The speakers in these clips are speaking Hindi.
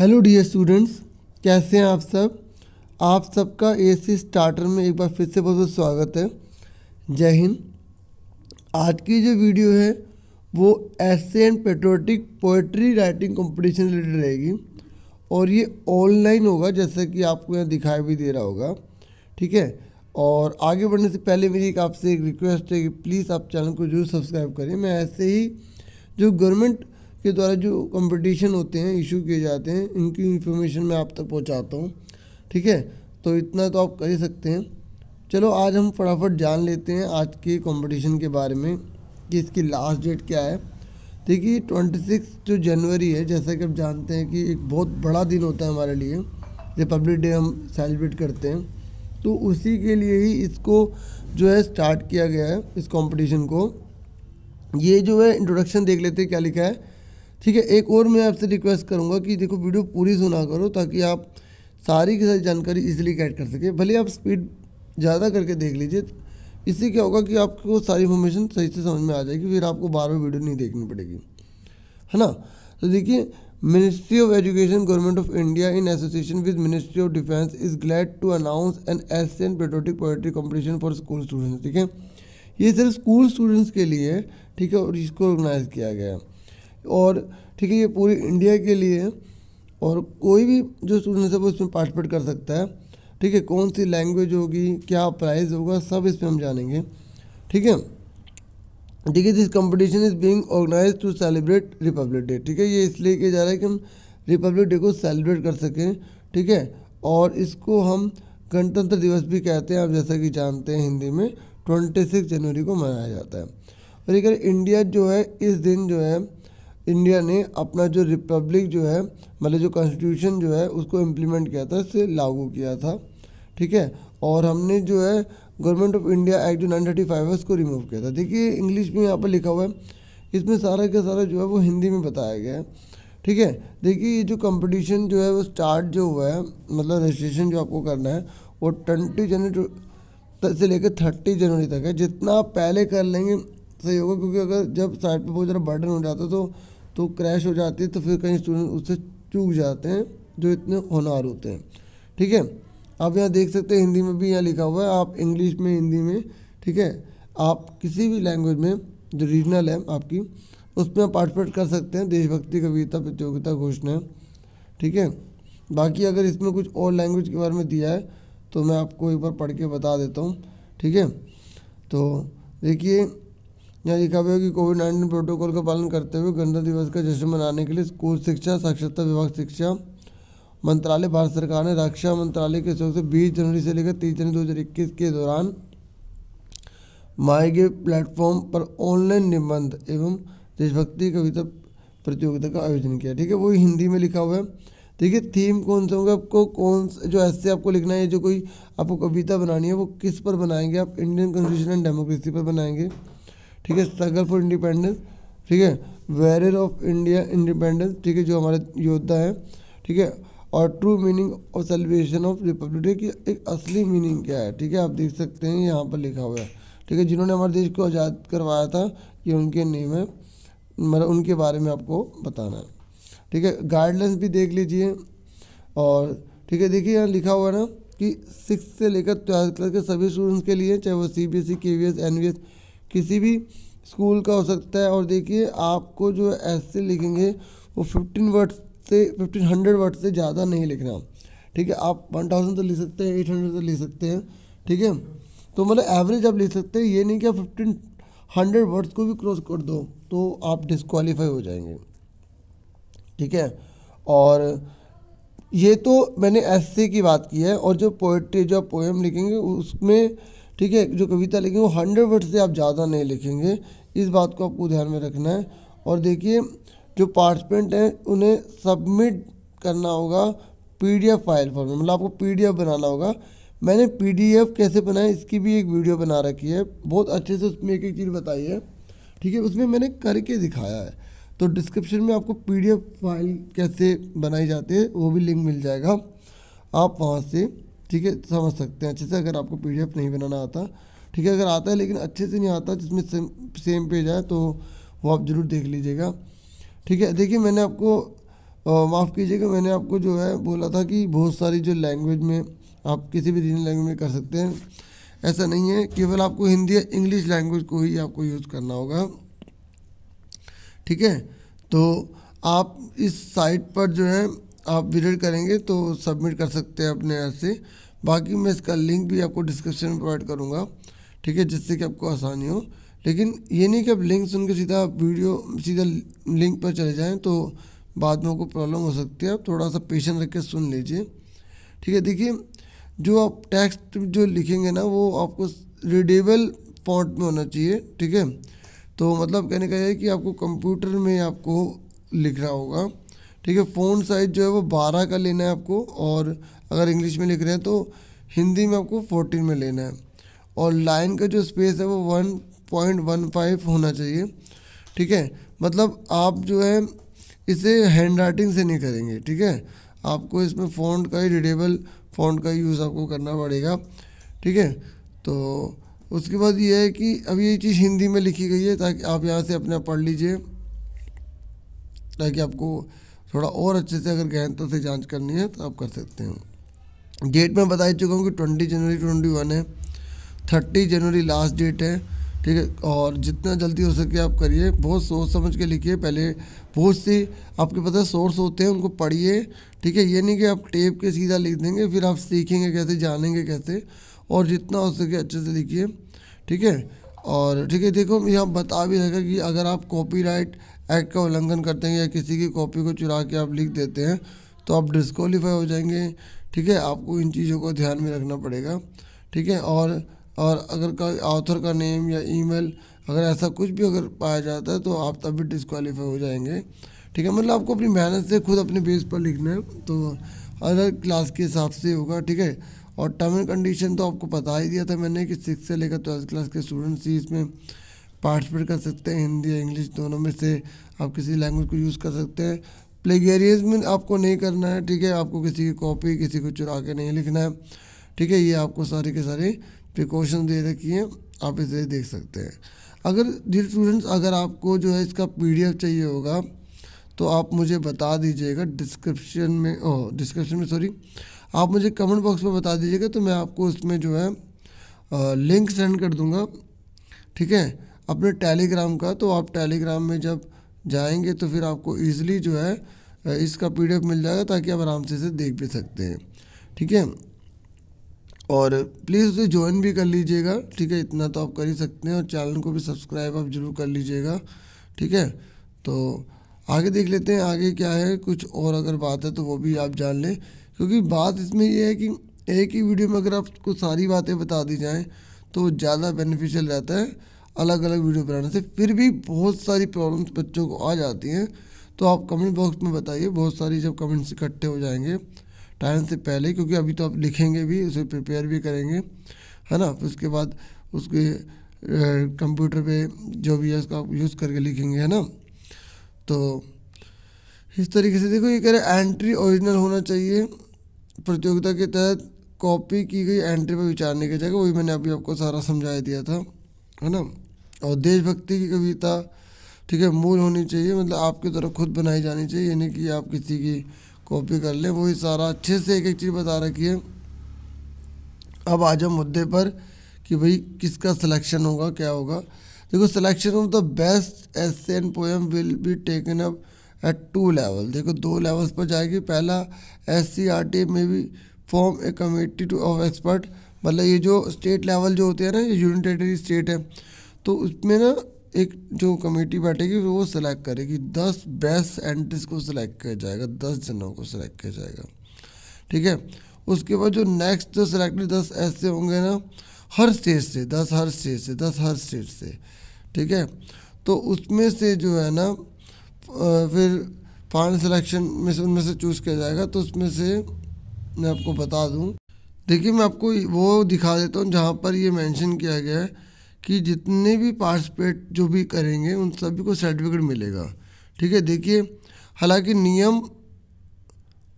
हेलो डियर स्टूडेंट्स कैसे हैं आप सब आप सबका एसी स्टार्टर में एक बार फिर से बहुत बहुत स्वागत है जय हिंद आज की जो वीडियो है वो essay and patriotic poetry writing competition related रहेगी और ये ऑनलाइन होगा जैसा कि आपको यहाँ दिखाई भी दे रहा होगा ठीक है और आगे बढ़ने से पहले मेरी एक आपसे एक रिक्वेस्ट है कि प्लीज़ आप चैनल को जरूर सब्सक्राइब करें मैं ऐसे ही जो गवर्नमेंट के द्वारा जो कंपटीशन होते हैं इशू किए जाते हैं इनकी इन्फॉर्मेशन मैं आप तक पहुंचाता हूँ ठीक है तो इतना तो आप कर ही सकते हैं चलो आज हम फटाफट जान लेते हैं आज के कंपटीशन के बारे में कि इसकी लास्ट डेट क्या है देखिए ट्वेंटी सिक्स जो जनवरी है जैसा कि आप जानते हैं कि एक बहुत बड़ा दिन होता है हमारे लिए रिपब्लिक डे हम सेलिब्रेट करते हैं तो उसी के लिए ही इसको जो है स्टार्ट किया गया है इस कंपटीशन को ये जो है इंट्रोडक्शन देख लेते हैं क्या लिखा है ठीक है एक और मैं आपसे रिक्वेस्ट करूँगा कि देखो वीडियो पूरी सुना करो ताकि आप सारी की सारी जानकारी इजीली कैट कर सके भले आप स्पीड ज़्यादा करके देख लीजिए इससे क्या होगा कि आपको सारी इन्फॉर्मेशन सही से समझ में आ जाएगी फिर आपको बार बार वीडियो नहीं देखनी पड़ेगी है ना तो देखिए ministry of education government of India in association with ministry of defence is glad to announce an essay patriotic patriotic competition for school students ठीक है ये सिर्फ स्कूल स्टूडेंट्स के लिए ठीक है और इसको ऑर्गेनाइज किया गया है और ठीक है ये पूरी इंडिया के लिए है और कोई भी जो स्टूडेंट्स है वो इसमें पार्टिसिपेट कर सकता है ठीक है कौन सी लैंग्वेज होगी क्या प्राइस होगा सब इसमें हम जानेंगे ठीक है ठीक है this competition is being organise to celebrate republic day ठीक है ये इसलिए किया जा रहा है कि हम रिपब्लिक डे को सेलिब्रेट कर सकें ठीक है और इसको हम गणतंत्र दिवस भी कहते हैं आप जैसा कि जानते हैं हिंदी में ट्वेंटी सिक्स जनवरी को मनाया जाता है और अगर इंडिया जो है इस दिन जो है इंडिया ने अपना जो रिपब्लिक जो है मतलब जो कॉन्स्टिट्यूशन जो है उसको इम्प्लीमेंट किया था इससे लागू किया था ठीक है और हमने जो है गवर्नमेंट ऑफ इंडिया एक्ट जो नाइन थर्टी फाइव है उसको रिमूव किया था देखिए इंग्लिश में यहाँ पर लिखा हुआ है इसमें सारा का सारा जो है वो हिंदी में बताया गया है ठीक है देखिए ये जो कंपटीशन जो है वो स्टार्ट जो हुआ है मतलब रजिस्ट्रेशन जो आपको करना है वो ट्वेंटी जनवरी से लेकर थर्टी जनवरी तक है जितना पहले कर लेंगे सही होगा क्योंकि अगर जब साइड पर बहुत ज़्यादा बर्डन हो जाता है तो तो क्रैश हो जाती है तो फिर कहीं स्टूडेंट उससे चूक जाते हैं जो इतने होनहार होते हैं ठीक है आप यहाँ देख सकते हैं हिंदी में भी यहाँ लिखा हुआ है आप इंग्लिश में हिंदी में ठीक है आप किसी भी लैंग्वेज में जो रीजनल है आपकी उसमें पार्टिसिपेट कर सकते हैं देशभक्ति कविता प्रतियोगिता घोषणा ठीक है बाकी अगर इसमें कुछ और लैंग्वेज के बारे में दिया है तो मैं आपको एक बार पढ़ के बता देता हूँ ठीक है तो देखिए यहाँ लिखा हुआ है कि कोविड नाइन्टीन प्रोटोकॉल का पालन करते हुए गणतंत्र दिवस का जश्न मनाने के लिए स्कूल शिक्षा साक्षरता विभाग शिक्षा मंत्रालय भारत सरकार ने रक्षा मंत्रालय के सहयोग से बीस जनवरी से लेकर तीस जनवरी दो हज़ार इक्कीस के दौरान माईगे प्लेटफॉर्म पर ऑनलाइन निबंध एवं देशभक्ति कविता प्रतियोगिता का आयोजन किया ठीक है वो हिंदी में लिखा हुआ है देखिए थीम कौन सा होगा आपको कौन जो ऐसे आपको लिखना है जो कोई आपको कविता बनानी है वो किस पर बनाएंगे आप इंडियन कॉन्स्टिट्यूशन एंड डेमोक्रेसी पर बनाएंगे ठीक है स्ट्रगल फॉर इंडिपेंडेंस ठीक है वेरियर ऑफ इंडिया इंडिपेंडेंस ठीक है जो हमारे योद्धा है ठीक है और true meaning of celebration of republic day की एक असली मीनिंग क्या है ठीक है आप देख सकते हैं यहाँ पर लिखा हुआ है ठीक है जिन्होंने हमारे देश को आज़ाद करवाया था ये उनके नेम है मतलब उनके बारे में आपको बताना है ठीक है गाइडलाइंस भी देख लीजिए और ठीक है देखिए यहाँ लिखा हुआ है ना कि सिक्स से लेकर ट्वेल्थ क्लास के सभी स्टूडेंट्स के लिए चाहे वो C B S C K V S N V S किसी भी स्कूल का हो सकता है और देखिए आपको जो ऐसे लिखेंगे वो फिफ्टीन वर्ड से फिफ्टीन हंड्रेड वर्ड से ज़्यादा नहीं लिखना ठीक है आप वन थाउजेंड तो लिख सकते हैं एट हंड्रेड तो लिख सकते हैं ठीक है तो मतलब एवरेज आप लिख सकते हैं ये नहीं कि आप फिफ्टीन हंड्रेड वर्ड्स को भी क्रॉस कर दो तो आप डिसक्वालीफाई हो जाएंगे ठीक है और ये तो मैंने एस की बात की है और जो पोइट्री जो आप पोएम लिखेंगे उसमें ठीक है जो कविता लिखेंगे वो हंड्रेड वर्ड से आप ज़्यादा नहीं लिखेंगे इस बात को आपको ध्यान में रखना है और देखिए जो पार्टिसिपेंट हैं उन्हें सबमिट करना होगा पीडीएफ फाइल फॉर्म मतलब आपको पीडीएफ बनाना होगा मैंने पीडीएफ कैसे बनाया इसकी भी एक वीडियो बना रखी है बहुत अच्छे से उसमें एक एक चीज़ बताई है ठीक है उसमें मैंने करके दिखाया है तो डिस्क्रिप्शन में आपको पीडीएफ फाइल कैसे बनाई जाती है वो भी लिंक मिल जाएगा आप वहाँ से ठीक है समझ सकते हैं अच्छे से अगर आपको पी नहीं बनाना आता ठीक है अगर आता है लेकिन अच्छे से नहीं आता जिसमें सेम सेम पेज आए तो वो आप ज़रूर देख लीजिएगा ठीक है देखिए मैंने आपको माफ़ कीजिएगा मैंने आपको जो है बोला था कि बहुत सारी जो लैंग्वेज में आप किसी भी रीजनल लैंग्वेज में कर सकते हैं ऐसा नहीं है केवल आपको हिंदी या इंग्लिश लैंग्वेज को ही आपको यूज़ करना होगा ठीक है तो आप इस साइट पर जो है आप विजिट करेंगे तो सबमिट कर सकते हैं अपने ऐप से बाकी मैं इसका लिंक भी आपको डिस्क्रिप्शन में प्रोवाइड करूँगा ठीक है जिससे कि आपको आसानी हो लेकिन ये नहीं कि आप लिंक सुन के सीधा वीडियो सीधा लिंक पर चले जाएँ तो बाद में आपको प्रॉब्लम हो सकती है आप थोड़ा सा पेशेंस रख के सुन लीजिए ठीक है देखिए जो आप टेक्स्ट जो लिखेंगे ना वो आपको रीडेबल फॉन्ट में होना चाहिए ठीक है तो मतलब कहने का यह है कि आपको कंप्यूटर में आपको लिखना होगा ठीक है फ़ोन साइज़ जो है वो बारह का लेना है आपको और अगर इंग्लिश में लिख रहे हैं तो हिंदी में आपको फोर्टीन में लेना है और लाइन का जो स्पेस है वो वन पॉइंट वन फाइव होना चाहिए ठीक है मतलब आप जो है इसे हैंड राइटिंग से नहीं करेंगे ठीक है आपको इसमें फ़ोन का ही रिडेबल फोन का यूज़ आपको करना पड़ेगा ठीक है तो उसके बाद ये है कि अब ये चीज़ हिंदी में लिखी गई है ताकि आप यहाँ से अपना पढ़ लीजिए ताकि आपको थोड़ा और अच्छे से अगर गहनता से जांच करनी है तो आप कर सकते हैं डेट मैं बता ही चुका हूँ कि ट्वेंटी जनवरी ट्वेंटी वन है थर्टी जनवरी लास्ट डेट है ठीक है और जितना जल्दी हो सके आप करिए बहुत सोच समझ के लिखिए पहले बहुत सी आपके पता सोर्स होते हैं उनको पढ़िए ठीक है ये नहीं कि आप टेप के सीधा लिख देंगे फिर आप सीखेंगे कैसे जानेंगे कैसे और जितना हो सके अच्छे से लिखिए ठीक है और ठीक है देखो यहाँ बता भी रहेगा कि अगर आप कॉपीराइट एक्ट का उल्लंघन करते हैं या किसी की कॉपी को चुरा के आप लिख देते हैं तो आप डिस्कवालीफाई हो जाएंगे ठीक है आपको इन चीज़ों को ध्यान में रखना पड़ेगा ठीक है और और अगर कोई ऑथर का नेम या ईमेल अगर ऐसा कुछ भी अगर पाया जाता है तो आप तब भी डिस्कवालीफाई हो जाएंगे ठीक है मतलब आपको अपनी मेहनत से खुद अपने बेस पर लिखना है तो अलग क्लास के हिसाब से होगा ठीक है और टर्म एंड कंडीशन तो आपको बता ही दिया था मैंने कि सिक्स से लेकर ट्वेल्थ क्लास के स्टूडेंट्स ही इसमें पार्टिसिपेट कर सकते हैं हिंदी या इंग्लिश दोनों में से आप किसी लैंग्वेज को यूज़ कर सकते हैं में आपको नहीं करना है ठीक है आपको किसी की कॉपी किसी को चुरा के नहीं लिखना है ठीक है ये आपको सारी के सारे प्रिकॉशन दे रखी हैं आप इसे देख सकते हैं अगर डियर स्टूडेंट्स अगर आपको जो है इसका पीडीएफ चाहिए होगा तो आप मुझे बता दीजिएगा डिस्क्रिप्शन में ओ डिस्क्रिप्शन में सॉरी आप मुझे कमेंट बॉक्स में बता दीजिएगा तो मैं आपको उसमें जो है लिंक सेंड कर दूँगा ठीक है अपने टेलीग्राम का तो आप टेलीग्राम में जब जाएंगे तो फिर आपको ईज़िली जो है इसका पी मिल जाएगा ताकि आप आराम से इसे देख भी सकते हैं ठीक है और प्लीज़ उसे ज्वाइन भी कर लीजिएगा ठीक है इतना तो आप कर ही सकते हैं और चैनल को भी सब्सक्राइब आप जरूर कर लीजिएगा ठीक है तो आगे देख लेते हैं आगे क्या है कुछ और अगर बात है तो वो भी आप जान लें क्योंकि बात इसमें यह है कि एक ही वीडियो में अगर आपको सारी बातें बता दी जाएँ तो ज़्यादा बेनिफिशियल रहता है अलग अलग वीडियो बनाने से फिर भी बहुत सारी प्रॉब्लम्स बच्चों को आ जाती हैं तो आप कमेंट बॉक्स में बताइए बहुत सारी जब कमेंट्स इकट्ठे हो जाएंगे टाइम से पहले क्योंकि अभी तो आप लिखेंगे भी उसे प्रिपेयर भी करेंगे है ना फिर उसके बाद उसके कंप्यूटर पे जो भी है उसका आप यूज़ करके लिखेंगे है ना तो इस तरीके से देखो ये कह रहे एंट्री ओरिजिनल होना चाहिए प्रतियोगिता के तहत कॉपी की गई एंट्री पर विचारने के जगह वही मैंने अभी आपको सारा समझाया दिया था है ना और देशभक्ति की कविता ठीक है मूल होनी चाहिए मतलब आपकी तरफ खुद बनाई जानी चाहिए यानी कि आप किसी की कॉपी कर लें वही सारा अच्छे से एक एक चीज़ बता रखी है अब आ जाओ मुद्दे पर कि भाई किसका सिलेक्शन होगा क्या होगा देखो selection of the best essay and poem will be taken up at two level देखो दो लेवल्स पर जाएगी पहला एस सी आर टी में भी form a committee two of expert मतलब ये जो स्टेट लेवल जो होते हैं ना ये यूनियन टेरेटरी स्टेट है तो उसमें ना एक जो कमेटी बैठेगी वो सिलेक्ट करेगी दस बेस्ट एंट्रीज को सिलेक्ट किया जाएगा दस जनों को सिलेक्ट किया जाएगा ठीक है उसके बाद जो नेक्स्ट जो सिलेक्टेड दस ऐसे होंगे ना हर स्टेट से दस हर स्टेट से दस हर स्टेट से ठीक है तो उसमें से जो है ना फिर फाइनल सिलेक्शन में से उनमें से चूज़ किया जाएगा तो उसमें से मैं आपको बता दूँ देखिए मैं आपको वो दिखा देता हूँ जहाँ पर ये मेंशन किया गया है कि जितने भी पार्टिसिपेट जो भी करेंगे उन सभी को सर्टिफिकेट मिलेगा ठीक है देखिए हालांकि नियम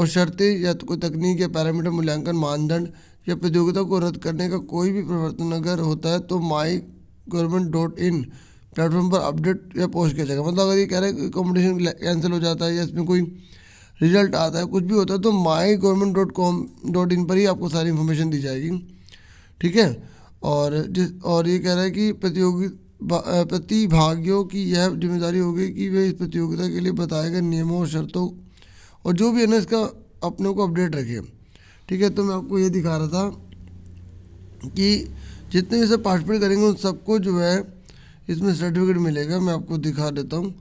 और शर्तें या तो कोई तकनीक या पैरामीटर मूल्यांकन मानदंड या प्रतियोगिता को रद्द करने का कोई भी प्रवर्तन अगर होता है तो my government dot in platform पर अपडेट या पोस्ट किया जाएगा मतलब अगर ये कह रहे हैं कि कॉम्पिटिशन कैंसिल हो जाता है या इसमें कोई रिजल्ट आता है कुछ भी होता है तो my government dot com dot in पर ही आपको सारी इन्फॉर्मेशन दी जाएगी ठीक है और जिस और ये कह रहा है कि प्रतियोगी प्रतिभागियों की यह जिम्मेदारी होगी कि वे इस प्रतियोगिता के लिए बताए गए नियमों और शर्तों और जो भी है ना इसका अपने को अपडेट रखें ठीक है तो मैं आपको ये दिखा रहा था कि जितने भी सब पार्टिसिपेट करेंगे उन सबको जो है इसमें सर्टिफिकेट मिलेगा मैं आपको दिखा देता हूँ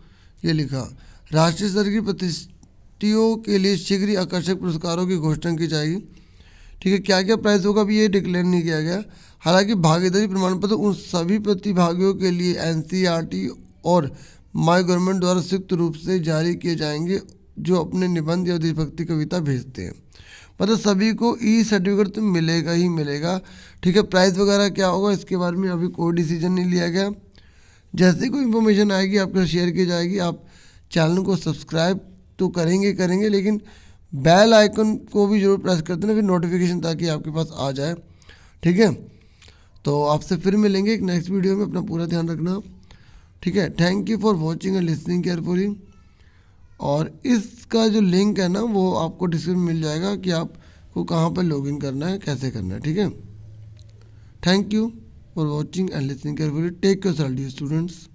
ये लिखा राष्ट्रीय स्तर की प्रति टीओ के लिए शीघ्र ही आकर्षक पुरस्कारों की घोषणा की जाएगी ठीक है क्या क्या प्राइस होगा अभी ये डिक्लेयर नहीं किया गया हालांकि भागीदारी प्रमाण पत्र उन सभी प्रतिभागियों के लिए एन e और माई गवर्नमेंट द्वारा संयुक्त रूप से जारी किए जाएंगे जो अपने निबंध या देशभक्ति कविता भेजते हैं मतलब सभी को ई सर्टिफिकेट तो मिलेगा ही मिलेगा ठीक है प्राइस वगैरह क्या होगा इसके बारे में अभी कोई डिसीजन नहीं लिया गया जैसे कोई इन्फॉर्मेशन आएगी आपके शेयर की जाएगी आप चैनल को सब्सक्राइब तो करेंगे करेंगे लेकिन बेल आइकन को भी जरूर प्रेस कर देना फिर नोटिफिकेशन ताकि आपके पास आ जाए ठीक है तो आपसे फिर मिलेंगे एक नेक्स्ट वीडियो में अपना पूरा ध्यान रखना ठीक है thank you for watching and listening carefully और इसका जो लिंक है ना वो आपको डिस्क्रिप्शन मिल जाएगा कि आपको कहाँ पर लॉगिन करना है कैसे करना है ठीक है thank you for watching and listening carefully take yourself students